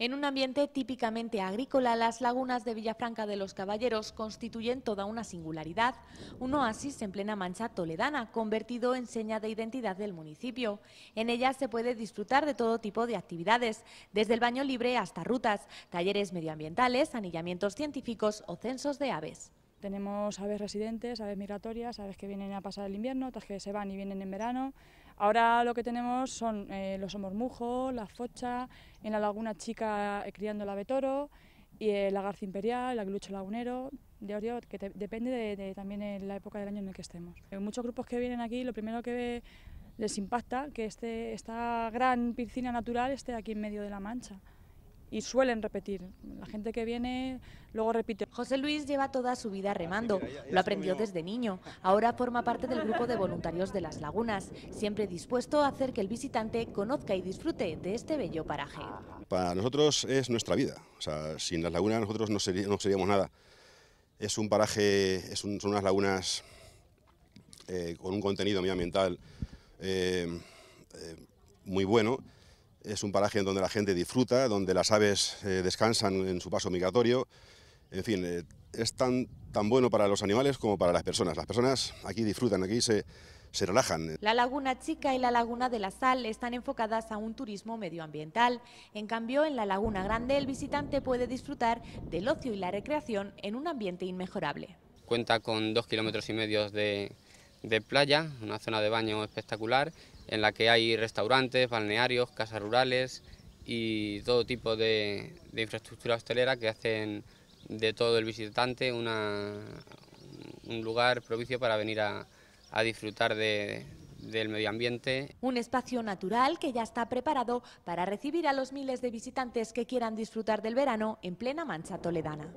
En un ambiente típicamente agrícola, las lagunas de Villafranca de los Caballeros constituyen toda una singularidad, un oasis en plena mancha toledana, convertido en seña de identidad del municipio. En ella se puede disfrutar de todo tipo de actividades, desde el baño libre hasta rutas, talleres medioambientales, anillamientos científicos o censos de aves. Tenemos aves residentes, aves migratorias, aves que vienen a pasar el invierno, otras que se van y vienen en verano. Ahora lo que tenemos son eh, los homormujos, la focha, en la laguna chica eh, criando el ave toro, y la garza imperial, el aglucho lagunero, de que depende también de la época del año en el que estemos. Eh, muchos grupos que vienen aquí, lo primero que les impacta que este, esta gran piscina natural esté aquí en medio de la mancha y suelen repetir. La gente que viene luego repite. José Luis lleva toda su vida remando, ah, lo aprendió desde niño. Ahora forma parte del grupo de voluntarios de las lagunas, siempre dispuesto a hacer que el visitante conozca y disfrute de este bello paraje. Para nosotros es nuestra vida, sin las lagunas nosotros no, seríamos, nada. Es un paraje, es son unas lagunas eh, con un contenido medioambiental eh, eh, muy bueno es un paraje en donde la gente disfruta, donde las aves eh, descansan en su paso migratorio. En fin, eh, es tan, tan bueno para los animales como para las personas. Las personas aquí disfrutan, aquí se, se relajan. La Laguna Chica y la Laguna de la Sal están enfocadas a un turismo medioambiental. En cambio, en la Laguna Grande el visitante puede disfrutar del ocio y la recreación en un ambiente inmejorable. Cuenta con dos kilómetros y medio de de playa, una zona de baño espectacular en la que hay restaurantes, balnearios, casas rurales y todo tipo de, infraestructura hostelera que hacen de todo el visitante un lugar propicio para venir a, disfrutar del medio ambiente. Un espacio natural que ya está preparado para recibir a los miles de visitantes que quieran disfrutar del verano en plena mancha toledana.